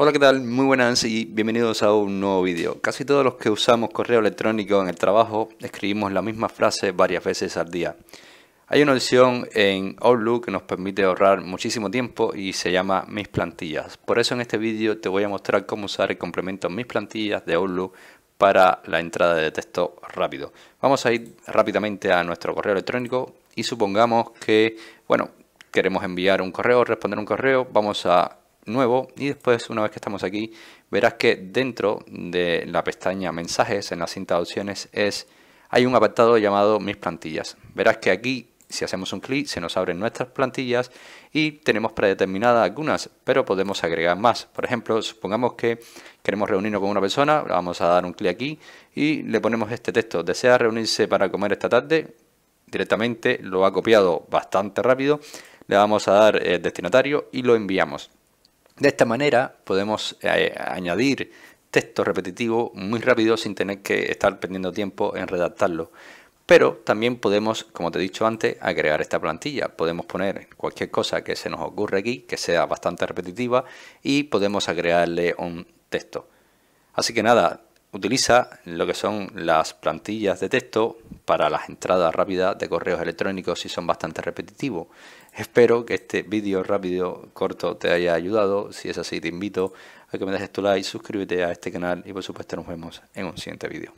Hola, ¿qué tal? Muy buenas y bienvenidos a un nuevo vídeo. Casi todos los que usamos correo electrónico en el trabajo escribimos la misma frase varias veces al día. Hay una opción en Outlook que nos permite ahorrar muchísimo tiempo y se llama Mis plantillas. Por eso en este vídeo te voy a mostrar cómo usar el complemento Mis plantillas de Outlook para la entrada de texto rápido. Vamos a ir rápidamente a nuestro correo electrónico y supongamos que, bueno, queremos enviar un correo, responder un correo, vamos a nuevo y después una vez que estamos aquí verás que dentro de la pestaña mensajes en la cinta de opciones es hay un apartado llamado mis plantillas. Verás que aquí si hacemos un clic se nos abren nuestras plantillas y tenemos predeterminadas algunas, pero podemos agregar más. Por ejemplo, supongamos que queremos reunirnos con una persona, vamos a dar un clic aquí y le ponemos este texto. ¿Desea reunirse para comer esta tarde? Directamente lo ha copiado bastante rápido. Le vamos a dar el eh, destinatario y lo enviamos. De esta manera podemos eh, añadir texto repetitivo muy rápido sin tener que estar perdiendo tiempo en redactarlo. Pero también podemos, como te he dicho antes, agregar esta plantilla. Podemos poner cualquier cosa que se nos ocurra aquí, que sea bastante repetitiva, y podemos agregarle un texto. Así que nada, utiliza lo que son las plantillas de texto para las entradas rápidas de correos electrónicos si son bastante repetitivos. Espero que este vídeo rápido, corto, te haya ayudado. Si es así, te invito a que me dejes tu like, suscríbete a este canal y por supuesto nos vemos en un siguiente vídeo.